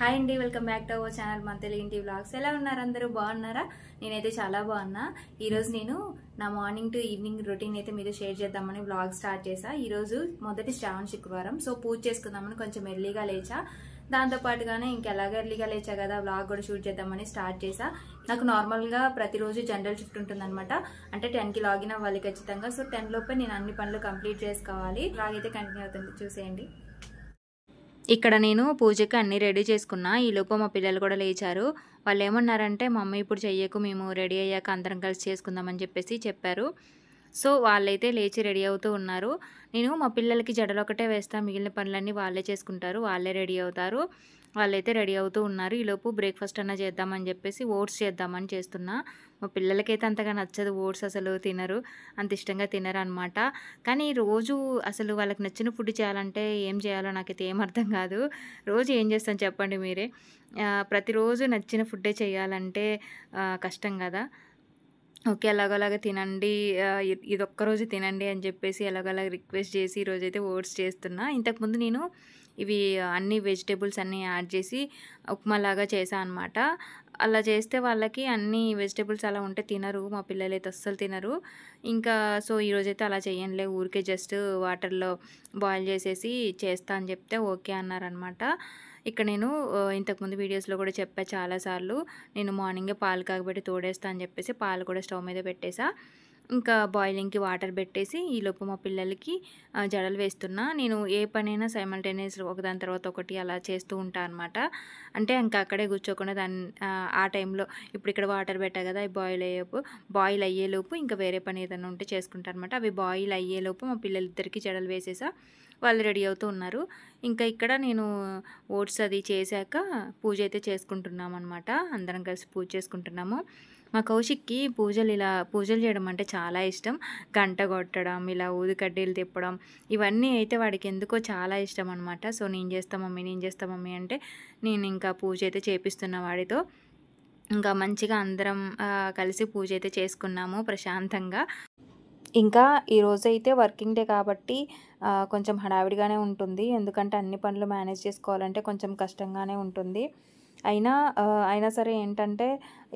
hi అండి welcome back to our channel మన తెలుగు ఇంటి బ్లాగ్స్ ఎలా ఉన్నారు అందరూ బాగున్నారా నేనైతే చాలా బాగున్నా ఈరోజు నేను నా మార్నింగ్ టు ఈవినింగ్ రొటీన్ అయితే మీతో షేర్ చేద్దామని బ్లాగ్ స్టార్ట్ చేశా ఈరోజు మొదటి శ్రావణ శుక్రవారం సో పూజ చేసుకుందామని కొంచెం ఎర్లీగా లేచా దాంతోపాటుగానే ఇంకెలాగ ఎర్లీగా లేచా కదా బ్లాగ్ కూడా షూట్ చేద్దామని స్టార్ట్ చేసా నాకు నార్మల్గా ప్రతిరోజు జనరల్ షిఫ్ట్ ఉంటుందన్నమాట అంటే టెన్కి లాగిన్ అవ్వాలి ఖచ్చితంగా సో టెన్ లోపే నేను అన్ని పనులు కంప్లీట్ చేసుకోవాలి అయితే కంటిన్యూ అవుతుంది చూసేయండి ఇక్కడ నేను పూజకి అన్నీ రెడీ చేసుకున్నా ఈలోపు మా పిల్లలు కూడా లేచారు వాళ్ళు ఏమన్నారంటే మమ్మీ ఇప్పుడు చెయ్యకు మేము రెడీ అయ్యాక అందరం కలిసి చేసుకుందామని చెప్పేసి చెప్పారు సో వాళ్ళైతే లేచి రెడీ అవుతూ ఉన్నారు నేను మా పిల్లలకి జడలు ఒకటే వేస్తా మిగిలిన పనులన్నీ వాళ్ళే చేసుకుంటారు వాళ్ళే రెడీ అవుతారు వాళ్ళైతే రెడీ అవుతూ ఉన్నారు ఈలోపు బ్రేక్ఫాస్ట్ అన్న చేద్దామని చెప్పేసి ఓట్స్ చేద్దామని చేస్తున్నా మా పిల్లలకైతే అంతగా నచ్చదు ఓట్స్ అసలు తినరు అంత ఇష్టంగా తినరు అనమాట కానీ రోజు అసలు వాళ్ళకి నచ్చిన ఫుడ్ చేయాలంటే ఏం చేయాలో నాకైతే ఏం అర్థం కాదు రోజు ఏం చేస్తాను చెప్పండి మీరే ప్రతిరోజు నచ్చిన ఫుడ్డే చేయాలంటే కష్టం కదా ఓకే ఎలాగోలాగా తినండి ఇది ఒక్కరోజు తినండి అని చెప్పేసి ఎలాగోలా రిక్వెస్ట్ చేసి ఈరోజైతే ఓట్స్ చేస్తున్నా ఇంతకుముందు నేను ఇవి అన్ని వెజిటేబుల్స్ అన్నీ యాడ్ చేసి ఉప్మాలాగా చేశాను అనమాట అలా చేస్తే వాళ్ళకి అన్ని వెజిటేబుల్స్ అలా ఉంటే తినరు మా పిల్లలైతే అస్సలు తినరు ఇంకా సో ఈరోజైతే అలా చేయండిలే ఊరికే జస్ట్ వాటర్లో బాయిల్ చేసేసి చేస్తా అని చెప్తే ఓకే అన్నారనమాట ఇక్కడ నేను ఇంతకుముందు వీడియోస్లో కూడా చెప్పా చాలాసార్లు నేను మార్నింగే పాలు కాగబెట్టి తోడేస్తా అని చెప్పేసి పాలు కూడా స్టవ్ మీద పెట్టేసా ఇంకా బాయిలింగ్కి వాటర్ పెట్టేసి ఈ లోపు మా పిల్లలకి జడలు వేస్తున్నా నేను ఏ పనైనా సైమల్టేనియస్ ఒకదాని తర్వాత ఒకటి అలా చేస్తూ ఉంటాను అనమాట అంటే ఇంకా అక్కడే కూర్చోకుండా దాన్ని ఆ టైంలో ఇప్పుడు ఇక్కడ వాటర్ పెట్టా కదా అవి బాయిల్ అయ్యేపు బాయిల్ అయ్యేలోపు ఇంకా వేరే పని ఏదైనా ఉంటే చేసుకుంటాను అనమాట అవి బాయిల్ అయ్యేలోపు మా పిల్లలిద్దరికీ జడలు వేసేసా వాళ్ళు రెడీ అవుతూ ఉన్నారు ఇంకా ఇక్కడ నేను ఓట్స్ అది చేశాక పూజ అయితే చేసుకుంటున్నాం అనమాట అందరం కలిసి పూజ చేసుకుంటున్నాము మా కౌశిక్కి పూజలు ఇలా పూజలు చేయడం అంటే చాలా ఇష్టం గంట కొట్టడం ఇలా ఊదుకడ్డీలు తిప్పడం ఇవన్నీ అయితే వాడికి ఎందుకో చాలా ఇష్టం అనమాట సో నేను చేస్తా మమ్మీ నేను చేస్తా మమ్మీ అంటే నేను ఇంకా పూజ అయితే చేపిస్తున్న వాడితో ఇంకా మంచిగా అందరం కలిసి పూజ అయితే చేసుకున్నాము ప్రశాంతంగా ఇంకా ఈరోజు అయితే వర్కింగ్ డే కాబట్టి కొంచెం హడావిడిగానే ఉంటుంది ఎందుకంటే అన్ని పనులు మేనేజ్ చేసుకోవాలంటే కొంచెం కష్టంగానే ఉంటుంది అయినా అయినా సరే ఏంటంటే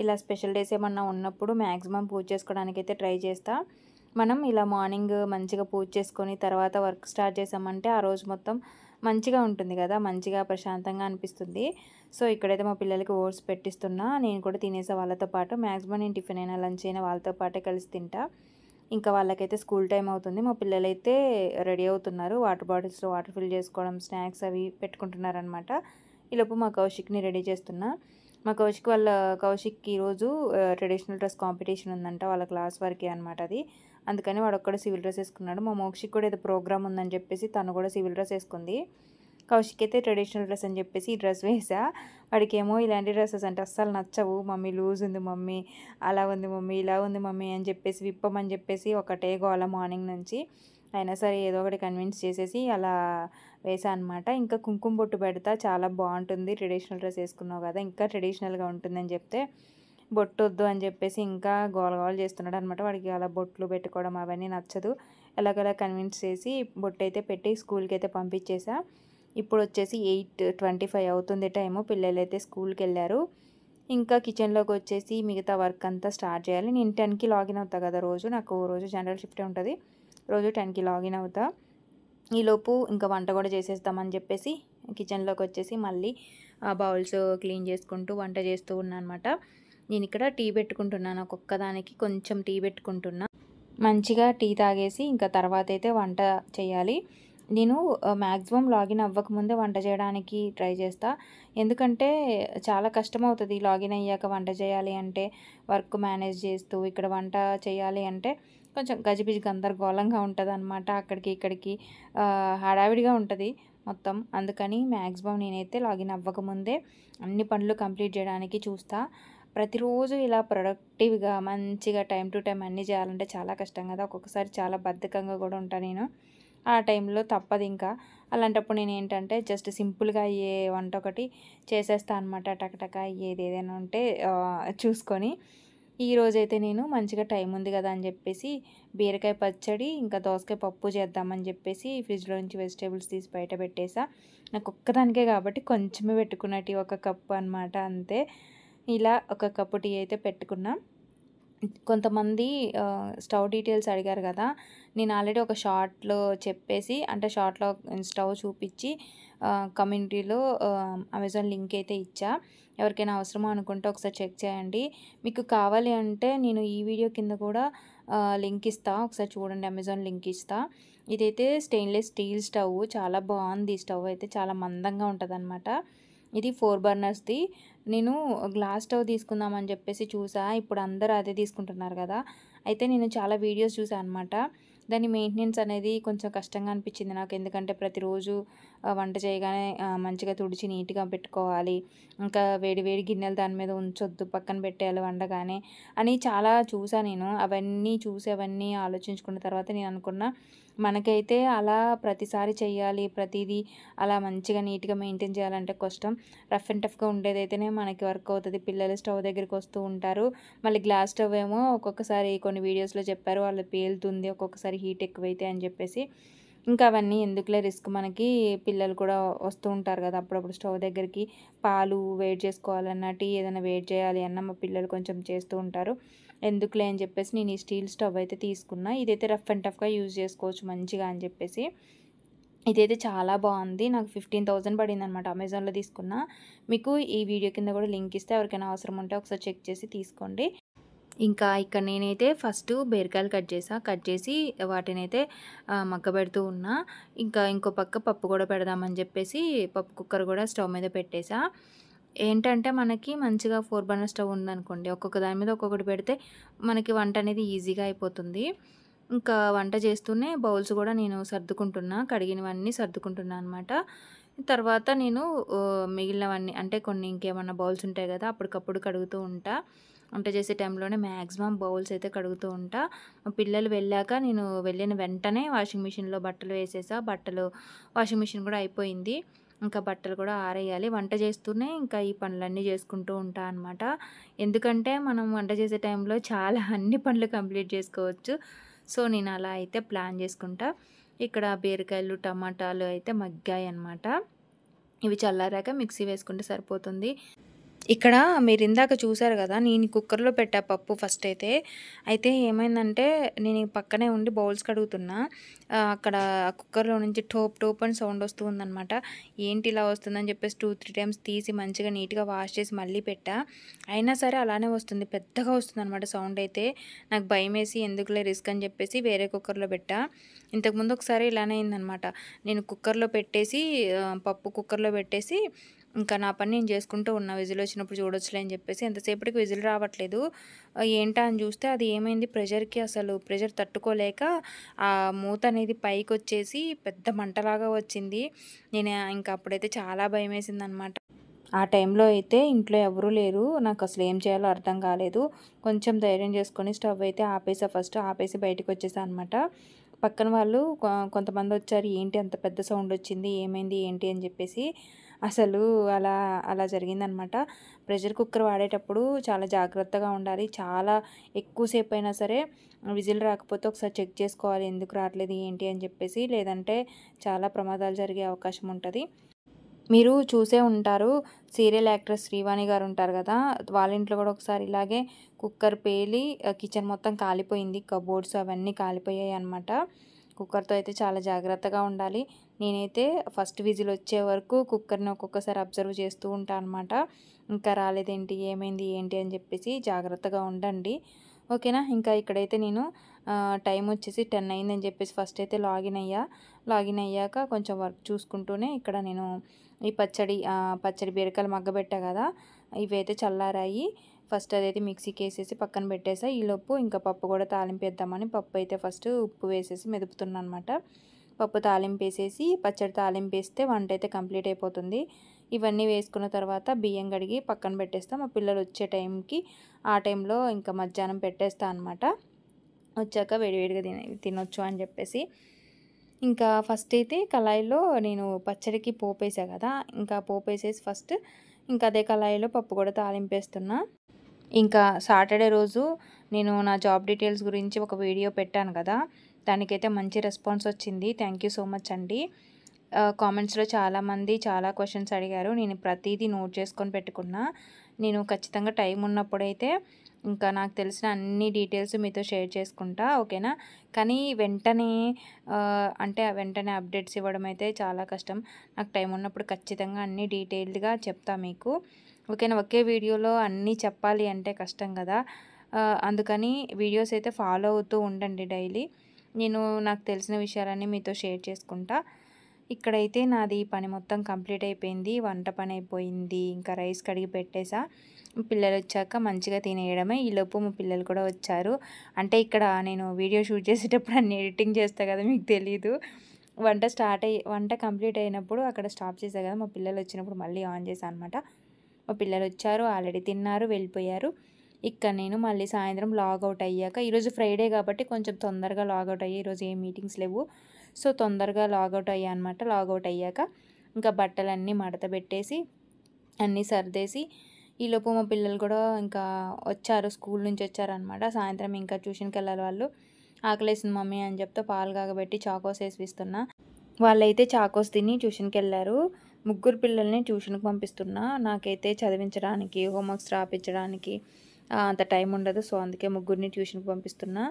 ఇలా స్పెషల్ డేస్ ఏమన్నా ఉన్నప్పుడు మ్యాక్సిమం పూజ చేసుకోవడానికి అయితే ట్రై చేస్తా మనం ఇలా మార్నింగ్ మంచిగా పూజ చేసుకొని తర్వాత వర్క్ స్టార్ట్ చేసామంటే ఆ రోజు మొత్తం మంచిగా ఉంటుంది కదా మంచిగా ప్రశాంతంగా అనిపిస్తుంది సో ఇక్కడైతే మా పిల్లలకి ఓట్స్ పెట్టిస్తున్నా నేను కూడా తినేసా వాళ్ళతో పాటు మ్యాక్సిమం నేను టిఫిన్ అయినా లంచ్ అయినా వాళ్ళతో పాటే కలిసి తింటా ఇంకా వాళ్ళకైతే స్కూల్ టైం అవుతుంది మా పిల్లలైతే రెడీ అవుతున్నారు వాటర్ బాటిల్స్లో వాటర్ ఫిల్ చేసుకోవడం స్నాక్స్ అవి పెట్టుకుంటున్నారనమాట ఈలోపు మా కౌశిక్ని రెడీ చేస్తున్నా మా కౌశిక్ వాళ్ళ కౌశిక్కి ఈరోజు ట్రెడిషనల్ డ్రెస్ కాంపిటీషన్ ఉందంట వాళ్ళ క్లాస్ వరకే అనమాట అది అందుకని వాడు ఒక్కడ సివిల్ డ్రెస్ వేసుకున్నాడు మా మోక్షికి కూడా ఏదో ప్రోగ్రామ్ ఉందని చెప్పేసి తను కూడా సివిల్ డ్రెస్ వేసుకుంది కౌశిక్ అయితే ట్రెడిషనల్ డ్రెస్ అని చెప్పేసి ఈ డ్రెస్ వేసా వాడికి ఏమో ఇలాంటి డ్రెస్సెస్ అంటే అస్సలు నచ్చవు మమ్మీ లూజ్ ఉంది మమ్మీ అలా ఉంది మమ్మీ ఇలా ఉంది మమ్మీ అని చెప్పేసి విప్పమని చెప్పేసి ఒకటే గోల మార్నింగ్ నుంచి అయినా సరే ఏదో ఒకటి కన్విన్స్ చేసేసి అలా వేసా అనమాట ఇంకా కుంకుమ బొట్టు పెడతా చాలా బాగుంటుంది ట్రెడిషనల్ డ్రెస్ వేసుకున్నావు కదా ఇంకా ట్రెడిషనల్గా ఉంటుందని చెప్తే బొట్టు వద్దు అని చెప్పేసి ఇంకా గోలగోలు చేస్తున్నాడు అనమాట వాడికి అలా బొట్లు పెట్టుకోవడం అవన్నీ నచ్చదు ఎలాగలా కన్విన్స్ చేసి బొట్టు అయితే పెట్టి స్కూల్కి అయితే పంపించేసా ఇప్పుడు వచ్చేసి ఎయిట్ ట్వంటీ ఫైవ్ అవుతుంది టైము పిల్లలు అయితే స్కూల్కి వెళ్ళారు ఇంకా కిచెన్లోకి వచ్చేసి మిగతా వర్క్ అంతా స్టార్ట్ చేయాలి నేను టెన్కి లాగిన్ అవుతా కదా రోజు నాకు రోజు జనరల్ షిఫ్టే ఉంటుంది రోజు టెన్కి లాగిన్ అవుతా ఈలోపు ఇంకా వంట కూడా చేసేస్తామని చెప్పేసి కిచెన్లోకి వచ్చేసి మళ్ళీ బౌల్స్ క్లీన్ చేసుకుంటూ వంట చేస్తూ ఉన్నా అనమాట నేను ఇక్కడ టీ పెట్టుకుంటున్నాను ఒక్కొక్కదానికి కొంచెం టీ పెట్టుకుంటున్నా మంచిగా టీ తాగేసి ఇంకా తర్వాత అయితే వంట చేయాలి నేను మ్యాక్సిమం లాగిన్ అవ్వకముందే వంట చేయడానికి ట్రై చేస్తా ఎందుకంటే చాలా కష్టం అవుతుంది లాగిన్ అయ్యాక వంట చేయాలి అంటే వర్క్ మేనేజ్ చేస్తూ ఇక్కడ వంట చేయాలి అంటే కొంచెం గజిబిజి గందరగోళంగా ఉంటుంది అనమాట అక్కడికి ఇక్కడికి హడావిడిగా ఉంటుంది మొత్తం అందుకని మ్యాక్సిమం నేనైతే లాగిన్ అవ్వకముందే అన్ని పనులు కంప్లీట్ చేయడానికి చూస్తా ప్రతిరోజు ఇలా ప్రొడక్టివ్గా మంచిగా టైం టు టైం అన్నీ చేయాలంటే చాలా కష్టం కదా ఒక్కొక్కసారి చాలా బద్ధకంగా కూడా ఉంటాను నేను ఆ టైంలో తప్పదు ఇంకా అలాంటప్పుడు నేను ఏంటంటే జస్ట్ సింపుల్గా అయ్యే వంట ఒకటి చేసేస్తాను అనమాట టకటక ఏది ఏదైనా ఉంటే చూసుకొని ఈరోజైతే నేను మంచిగా టైం ఉంది కదా అని చెప్పేసి బీరకాయ పచ్చడి ఇంకా దోసకాయ పప్పు చేద్దామని చెప్పేసి ఫ్రిడ్జ్లో నుంచి వెజిటేబుల్స్ తీసి బయట పెట్టేసా నాకు ఒక్కదానికే కాబట్టి కొంచెమే పెట్టుకున్నట్టు ఒక కప్పు అనమాట అంతే ఇలా ఒక కప్పు టీ అయితే పెట్టుకున్నాం కొంతమంది స్టవ్ డీటెయిల్స్ అడిగారు కదా నేను ఆల్రెడీ ఒక షార్ట్లో చెప్పేసి అంటే షార్ట్లో స్టవ్ చూపించి కమ్యూనిటీలో అమెజాన్ లింక్ అయితే ఇచ్చా ఎవరికైనా అవసరమో అనుకుంటే ఒకసారి చెక్ చేయండి మీకు కావాలి అంటే నేను ఈ వీడియో కింద కూడా లింక్ ఇస్తా ఒకసారి చూడండి అమెజాన్ లింక్ ఇస్తా ఇదైతే స్టెయిన్లెస్ స్టీల్ స్టవ్ చాలా బాగుంది స్టవ్ అయితే చాలా మందంగా ఉంటుంది ఇది ఫోర్ బర్నర్స్ది నేను గ్లాస్ స్టవ్ తీసుకుందామని చెప్పేసి చూసా ఇప్పుడు అందరూ అదే తీసుకుంటున్నారు కదా అయితే నేను చాలా వీడియోస్ చూసాను అనమాట దాని మెయింటెనెన్స్ అనేది కొంచెం కష్టంగా అనిపించింది నాకు ఎందుకంటే ప్రతిరోజు వంట చేయగానే మంచిగా తుడిచి నీట్గా పెట్టుకోవాలి ఇంకా వేడి వేడి గిన్నెలు దాని మీద ఉంచొద్దు పక్కన పెట్టేయాలి వండగానే అని చాలా చూసా నేను అవన్నీ చూసి అవన్నీ ఆలోచించుకున్న తర్వాత నేను అనుకున్న మనకైతే అలా ప్రతిసారి చేయాలి ప్రతిదీ అలా మంచిగా నీట్గా మెయింటైన్ చేయాలంటే కష్టం రఫ్ అండ్ టఫ్గా ఉండేదైతేనే మనకి వర్క్ అవుతుంది పిల్లలు స్టవ్ దగ్గరికి వస్తూ ఉంటారు మళ్ళీ గ్లాస్ స్టవ్ ఏమో ఒక్కొక్కసారి కొన్ని వీడియోస్లో చెప్పారు వాళ్ళు పేలుతుంది ఒక్కొక్కసారి హీట్ ఎక్కువైతే అని చెప్పేసి ఇంకా అవన్నీ ఎందుకులే రిస్క్ మనకి పిల్లలు కూడా వస్తూ ఉంటారు కదా అప్పుడప్పుడు స్టవ్ దగ్గరికి పాలు వెయిట్ చేసుకోవాలన్నా టీ ఏదైనా వెయిట్ చేయాలి అన్న మా పిల్లలు కొంచెం చేస్తూ ఉంటారు ఎందుకులే అని చెప్పేసి నేను ఈ స్టీల్ స్టవ్ అయితే తీసుకున్నా ఇదైతే రఫ్ అండ్ టఫ్గా యూజ్ చేసుకోవచ్చు మంచిగా అని చెప్పేసి ఇదైతే చాలా బాగుంది నాకు ఫిఫ్టీన్ థౌజండ్ పడింది అనమాట అమెజాన్లో తీసుకున్నా మీకు ఈ వీడియో కింద కూడా లింక్ ఇస్తే ఎవరికైనా అవసరం ఉంటే ఒకసారి చెక్ చేసి తీసుకోండి ఇంకా ఇక్కడ నేనైతే ఫస్ట్ బీరకాయలు కట్ చేసా కట్ చేసి వాటినైతే మగ్గబెడుతూ ఉన్నా ఇంకా ఇంకో పక్క పప్పు కూడా పెడదామని చెప్పేసి పప్పు కుక్కర్ కూడా స్టవ్ మీద పెట్టేసా ఏంటంటే మనకి మంచిగా ఫోర్ బర్నర్ స్టవ్ ఉందనుకోండి ఒక్కొక్క దాని మీద ఒక్కొక్కటి పెడితే మనకి వంట అనేది ఈజీగా అయిపోతుంది ఇంకా వంట చేస్తూనే బౌల్స్ కూడా నేను సర్దుకుంటున్నా కడిగినవన్నీ సర్దుకుంటున్నా అనమాట తర్వాత నేను మిగిలినవన్నీ అంటే కొన్ని ఇంకేమన్నా బౌల్స్ ఉంటాయి కదా అప్పటికప్పుడు కడుగుతూ ఉంటా వంట చేసే టైంలోనే మ్యాక్సిమం బౌల్స్ అయితే కడుగుతూ ఉంటా పిల్లలు వెళ్ళాక నేను వెళ్ళిన వెంటనే వాషింగ్ మిషన్లో బట్టలు వేసేసా బట్టలు వాషింగ్ మిషన్ కూడా అయిపోయింది ఇంకా బట్టలు కూడా ఆరేయాలి వంట చేస్తూనే ఇంకా ఈ పనులన్నీ చేసుకుంటూ ఉంటా అనమాట ఎందుకంటే మనం వంట చేసే టైంలో చాలా అన్ని పనులు కంప్లీట్ చేసుకోవచ్చు సో నేను అలా అయితే ప్లాన్ చేసుకుంటా ఇక్కడ బీరకాయలు టమాటాలు అయితే మగ్గాయి అనమాట ఇవి చల్లారాక మిక్సీ వేసుకుంటే సరిపోతుంది ఇక్కడ మీరు ఇందాక చూసారు కదా నేను కుక్కర్లో పెట్టా పప్పు ఫస్ట్ అయితే అయితే ఏమైందంటే నేను పక్కనే ఉండి బౌల్స్ కడుగుతున్నా అక్కడ కుక్కర్లో నుంచి టోప్ టోప్ అని సౌండ్ వస్తుందనమాట ఏంటి ఇలా వస్తుందని చెప్పేసి టూ త్రీ టైమ్స్ తీసి మంచిగా నీట్గా వాష్ చేసి మళ్ళీ పెట్టా అయినా సరే అలానే వస్తుంది పెద్దగా వస్తుంది అనమాట సౌండ్ అయితే నాకు భయం వేసి ఎందుకులే రిస్క్ అని చెప్పేసి వేరే కుక్కర్లో పెట్టా ఇంతకుముందు ఒకసారి ఇలానే అయిందనమాట నేను కుక్కర్లో పెట్టేసి పప్పు కుక్కర్లో పెట్టేసి ఇంకా నా పని నేను చేసుకుంటూ ఉన్నా విజిల్ వచ్చినప్పుడు చూడొచ్చులే అని చెప్పేసి ఎంతసేపటికి విజిల్ రావట్లేదు ఏంటా అని చూస్తే అది ఏమైంది ప్రెషర్కి అసలు ప్రెషర్ తట్టుకోలేక ఆ మూత అనేది పైకి వచ్చేసి పెద్ద మంటలాగా వచ్చింది నేను ఇంకా అప్పుడైతే చాలా భయం వేసింది అనమాట ఆ టైంలో అయితే ఇంట్లో ఎవరూ లేరు నాకు అసలు ఏం చేయాలో అర్థం కాలేదు కొంచెం ధైర్యం చేసుకొని స్టవ్ అయితే ఆపేసా ఫస్ట్ ఆపేసి బయటకు వచ్చేసా అనమాట పక్కన వాళ్ళు కొంతమంది వచ్చారు ఏంటి అంత పెద్ద సౌండ్ వచ్చింది ఏమైంది ఏంటి అని చెప్పేసి అసలు అలా అలా జరిగిందనమాట ప్రెషర్ కుక్కర్ వాడేటప్పుడు చాలా జాగ్రత్తగా ఉండాలి చాలా ఎక్కువసేపు అయినా సరే విజిల్ రాకపోతే ఒకసారి చెక్ చేసుకోవాలి ఎందుకు రావట్లేదు ఏంటి అని చెప్పేసి లేదంటే చాలా ప్రమాదాలు జరిగే అవకాశం ఉంటుంది మీరు చూసే ఉంటారు సీరియల్ యాక్టర్ శ్రీవాణి గారు ఉంటారు కదా వాళ్ళ ఇంట్లో కూడా ఒకసారి ఇలాగే కుక్కర్ పేలి కిచెన్ మొత్తం కాలిపోయింది కబోర్డ్స్ అవన్నీ కాలిపోయాయి అనమాట కుక్కర్తో అయితే చాలా జాగ్రత్తగా ఉండాలి నేనైతే ఫస్ట్ విజిల్ వచ్చే వరకు కుక్కర్ని ఒక్కొక్కసారి అబ్జర్వ్ చేస్తూ ఉంటాను అనమాట ఇంకా రాలేదేంటి ఏమైంది ఏంటి అని చెప్పేసి జాగ్రత్తగా ఉండండి ఓకేనా ఇంకా ఇక్కడైతే నేను టైం వచ్చేసి టెన్ అయిందని చెప్పేసి ఫస్ట్ అయితే లాగిన్ అయ్యా లాగిన్ అయ్యాక కొంచెం వర్క్ చూసుకుంటూనే ఇక్కడ నేను ఈ పచ్చడి పచ్చడి బీరకాయలు మగ్గబెట్టా కదా ఇవైతే చల్లారాయి ఫస్ట్ అదైతే మిక్సీకి వేసేసి పక్కన పెట్టేసా ఈలోపు ఇంకా పప్పు కూడా తాలింపేద్దామని పప్పు అయితే ఫస్ట్ ఉప్పు వేసేసి మెదుపుతున్నాను అనమాట పప్పు తాలింపేసేసి పచ్చడి తాలింపేస్తే వంట అయితే కంప్లీట్ అయిపోతుంది ఇవన్నీ వేసుకున్న తర్వాత బియ్యం కడిగి పక్కన పెట్టేస్తాం మా పిల్లలు వచ్చే టైంకి ఆ టైంలో ఇంకా మధ్యాహ్నం పెట్టేస్తా అనమాట వచ్చాక వేడివేడిగా తిన తినొచ్చు అని చెప్పేసి ఇంకా ఫస్ట్ అయితే కళాయిలో నేను పచ్చడికి పోపేసా కదా ఇంకా పోపేసేసి ఫస్ట్ ఇంకా అదే కళాయిలో పప్పు కూడా తాలింపేస్తున్నా ఇంకా సాటర్డే రోజు నేను నా జాబ్ డీటెయిల్స్ గురించి ఒక వీడియో పెట్టాను కదా దానికైతే మంచి రెస్పాన్స్ వచ్చింది థ్యాంక్ యూ సో మచ్ అండి కామెంట్స్లో చాలామంది చాలా క్వశ్చన్స్ అడిగారు నేను ప్రతిదీ నోట్ చేసుకొని పెట్టుకున్నా నేను ఖచ్చితంగా టైం ఉన్నప్పుడైతే ఇంకా నాకు తెలిసిన అన్ని డీటెయిల్స్ మీతో షేర్ చేసుకుంటా ఓకేనా కానీ వెంటనే అంటే వెంటనే అప్డేట్స్ ఇవ్వడం అయితే చాలా కష్టం నాకు టైం ఉన్నప్పుడు ఖచ్చితంగా అన్ని డీటెయిల్డ్గా చెప్తా మీకు ఓకేనా ఒకే వీడియోలో అన్నీ చెప్పాలి అంటే కష్టం కదా అందుకని వీడియోస్ అయితే ఫాలో అవుతూ ఉండండి డైలీ నేను నాకు తెలిసిన విషయాలన్నీ మీతో షేర్ చేసుకుంటా ఇక్కడైతే నాది పని మొత్తం కంప్లీట్ అయిపోయింది వంట పని అయిపోయింది ఇంకా రైస్ కడిగి పెట్టేసా పిల్లలు వచ్చాక మంచిగా తినేయడమే ఈలోపు మా పిల్లలు కూడా వచ్చారు అంటే ఇక్కడ నేను వీడియో షూట్ చేసేటప్పుడు అన్ని ఎడిటింగ్ చేస్తా కదా మీకు తెలీదు వంట స్టార్ట్ అయ్యి వంట కంప్లీట్ అయినప్పుడు అక్కడ స్టాప్ చేసా కదా మా పిల్లలు వచ్చినప్పుడు మళ్ళీ ఆన్ చేశాను అనమాట మా పిల్లలు వచ్చారు ఆల్రెడీ తిన్నారు వెళ్ళిపోయారు ఇక్కడ నేను మళ్ళీ సాయంత్రం లాగౌట్ అయ్యాక ఈరోజు ఫ్రైడే కాబట్టి కొంచెం తొందరగా లాగౌట్ అయ్యి ఈరోజు ఏం మీటింగ్స్ లేవు సో తొందరగా లాగౌట్ అయ్యా అనమాట లాగౌట్ అయ్యాక ఇంకా బట్టలన్నీ మడత పెట్టేసి అన్నీ సర్దేసి ఈలోపు మా పిల్లలు కూడా ఇంకా వచ్చారు స్కూల్ నుంచి వచ్చారనమాట సాయంత్రం ఇంకా ట్యూషన్కి వెళ్ళాలి వాళ్ళు ఆకలేసింది మమ్మీ అని చెప్తే పాలు కాగబెట్టి చాకోస్ వేసిస్తున్నా వాళ్ళైతే చాకోస్ తిని ట్యూషన్కి వెళ్ళారు ముగ్గురు పిల్లల్ని ట్యూషన్కి పంపిస్తున్నా నాకైతే చదివించడానికి హోంవర్క్స్ రాపించడానికి అంత టైం ఉండదు సో అందుకే ముగ్గురిని ట్యూషన్కి పంపిస్తున్నా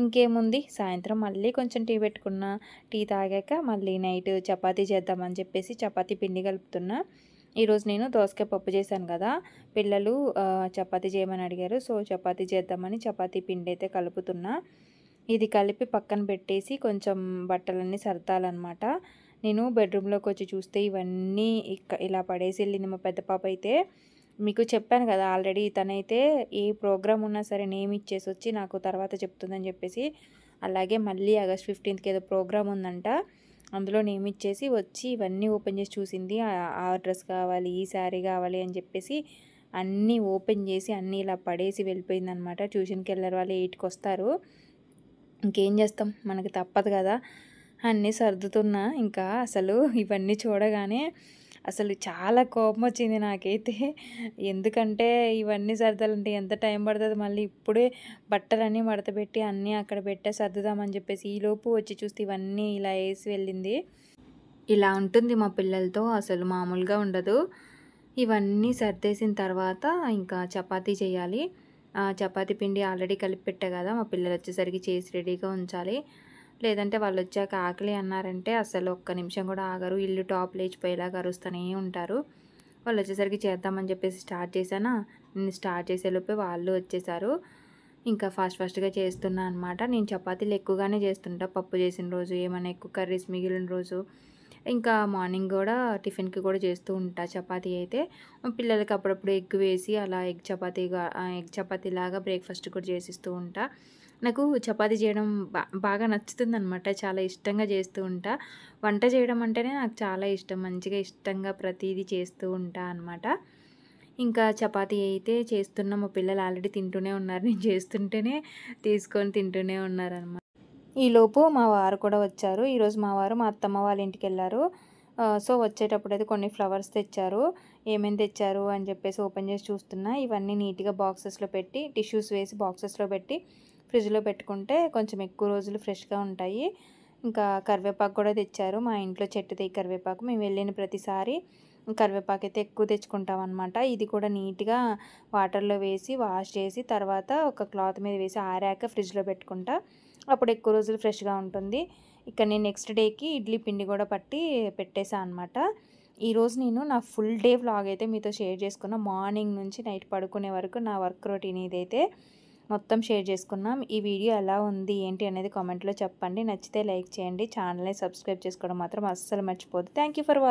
ఇంకేముంది సాయంత్రం మళ్ళీ కొంచెం టీ పెట్టుకున్నా టీ తాగాక మళ్ళీ నైట్ చపాతీ చేద్దామని చెప్పేసి చపాతీ పిండి కలుపుతున్నా ఈరోజు నేను దోసకాయ పప్పు చేశాను కదా పిల్లలు చపాతీ చేయమని అడిగారు సో చపాతీ చేద్దామని చపాతీ పిండి అయితే కలుపుతున్నా ఇది కలిపి పక్కన పెట్టేసి కొంచెం బట్టలన్నీ సర్దాలన్నమాట నేను బెడ్రూమ్లోకి వచ్చి చూస్తే ఇవన్నీ ఇలా పడేసి వెళ్ళింది మా పెద్ద పాప అయితే మీకు చెప్పాను కదా ఆల్రెడీ తనైతే ఏ ప్రోగ్రామ్ ఉన్నా సరే నేమ్ ఇచ్చేసి వచ్చి నాకు తర్వాత చెప్తుందని చెప్పేసి అలాగే మళ్ళీ ఆగస్ట్ ఫిఫ్టీన్త్కి ఏదో ప్రోగ్రామ్ ఉందంట అందులో నేమ్ ఇచ్చేసి వచ్చి ఇవన్నీ ఓపెన్ చేసి చూసింది ఆ డ్రెస్ కావాలి ఈ శారీ కావాలి అని చెప్పేసి అన్నీ ఓపెన్ చేసి అన్నీ ఇలా పడేసి వెళ్ళిపోయిందనమాట ట్యూషన్కి వెళ్ళారు వాళ్ళు ఎయిట్కి వస్తారు ఇంకేం చేస్తాం మనకి తప్పదు కదా అన్నీ సర్దుతున్నా ఇంకా అసలు ఇవన్నీ చూడగానే అసలు చాలా కోపం వచ్చింది నాకైతే ఎందుకంటే ఇవన్నీ సర్దాలంటే ఎంత టైం పడుతుంది మళ్ళీ ఇప్పుడే బట్టలన్నీ మడతపెట్టి అన్నీ అక్కడ పెట్టే సర్దుదామని చెప్పేసి ఈలోపు వచ్చి చూస్తే ఇవన్నీ ఇలా వేసి వెళ్ళింది ఇలా ఉంటుంది మా పిల్లలతో అసలు మామూలుగా ఉండదు ఇవన్నీ సర్దేసిన తర్వాత ఇంకా చపాతీ చేయాలి చపాతీ పిండి ఆల్రెడీ కలిపి పెట్టా కదా మా పిల్లలు వచ్చేసరికి చేసి రెడీగా ఉంచాలి లేదంటే వాళ్ళు వచ్చాక ఆకలి అన్నారంటే అసలు ఒక్క నిమిషం కూడా ఆగరు ఇల్లు టాప్ లేచిపోయేలాగా అరుస్తూనే ఉంటారు వాళ్ళు వచ్చేసరికి చేద్దామని చెప్పేసి స్టార్ట్ చేశానా నేను స్టార్ట్ చేసేలోపే వాళ్ళు వచ్చేసారు ఇంకా ఫాస్ట్ ఫాస్ట్గా చేస్తున్నా అనమాట నేను చపాతీలు ఎక్కువగానే చేస్తుంటా పప్పు చేసిన రోజు ఏమైనా ఎక్కువ కర్రీస్ మిగిలిన రోజు ఇంకా మార్నింగ్ కూడా టిఫిన్కి కూడా చేస్తూ ఉంటా చపాతీ అయితే పిల్లలకి అప్పుడప్పుడు ఎగ్ వేసి అలా ఎగ్ చపాతీగా ఎగ్ చపాతీ లాగా బ్రేక్ఫాస్ట్ కూడా చేసిస్తూ ఉంటా నాకు చపాతీ చేయడం బాగా నచ్చుతుంది అనమాట చాలా ఇష్టంగా చేస్తూ ఉంటా వంట చేయడం అంటేనే నాకు చాలా ఇష్టం మంచిగా ఇష్టంగా ప్రతిదీ చేస్తూ ఉంటా అనమాట ఇంకా చపాతీ అయితే చేస్తున్న మా పిల్లలు ఆల్రెడీ తింటూనే ఉన్నారు నేను చేస్తుంటేనే తీసుకొని తింటూనే ఉన్నారనమాట ఈలోపు మా వారు కూడా వచ్చారు ఈరోజు మా వారు మా అత్తమ్మ వాళ్ళ ఇంటికి వెళ్ళారు సో వచ్చేటప్పుడు అయితే కొన్ని ఫ్లవర్స్ తెచ్చారు ఏమేమి తెచ్చారు అని చెప్పేసి ఓపెన్ చేసి చూస్తున్నా ఇవన్నీ నీట్గా బాక్సెస్లో పెట్టి టిష్యూస్ వేసి బాక్సెస్లో పెట్టి ఫ్రిడ్జ్లో పెట్టుకుంటే కొంచెం ఎక్కువ రోజులు ఫ్రెష్గా ఉంటాయి ఇంకా కరివేపాకు కూడా తెచ్చారు మా ఇంట్లో చెట్టుది కరివేపాకు మేము వెళ్ళిన ప్రతిసారి కరివేపాకు అయితే ఎక్కువ తెచ్చుకుంటాం అనమాట ఇది కూడా నీట్గా వాటర్లో వేసి వాష్ చేసి తర్వాత ఒక క్లాత్ మీద వేసి ఆరాక ఫ్రిడ్జ్లో పెట్టుకుంటా అప్పుడు ఎక్కువ రోజులు ఫ్రెష్గా ఉంటుంది ఇక నేను నెక్స్ట్ డేకి ఇడ్లీ పిండి కూడా పట్టి పెట్టేసా అనమాట ఈరోజు నేను నా ఫుల్ డే వ్లాగ్ అయితే మీతో షేర్ చేసుకున్నా మార్నింగ్ నుంచి నైట్ పడుకునే వరకు నా వర్క్ రొటీన్ ఇదైతే మొత్తం షేర్ చేసుకున్నాం ఈ వీడియో ఎలా ఉంది ఏంటి అనేది కామెంట్లో చెప్పండి నచ్చితే లైక్ చేయండి ఛానల్ని సబ్స్క్రైబ్ చేసుకోవడం మాత్రం అస్సలు మర్చిపోదు థ్యాంక్ ఫర్ వాచ్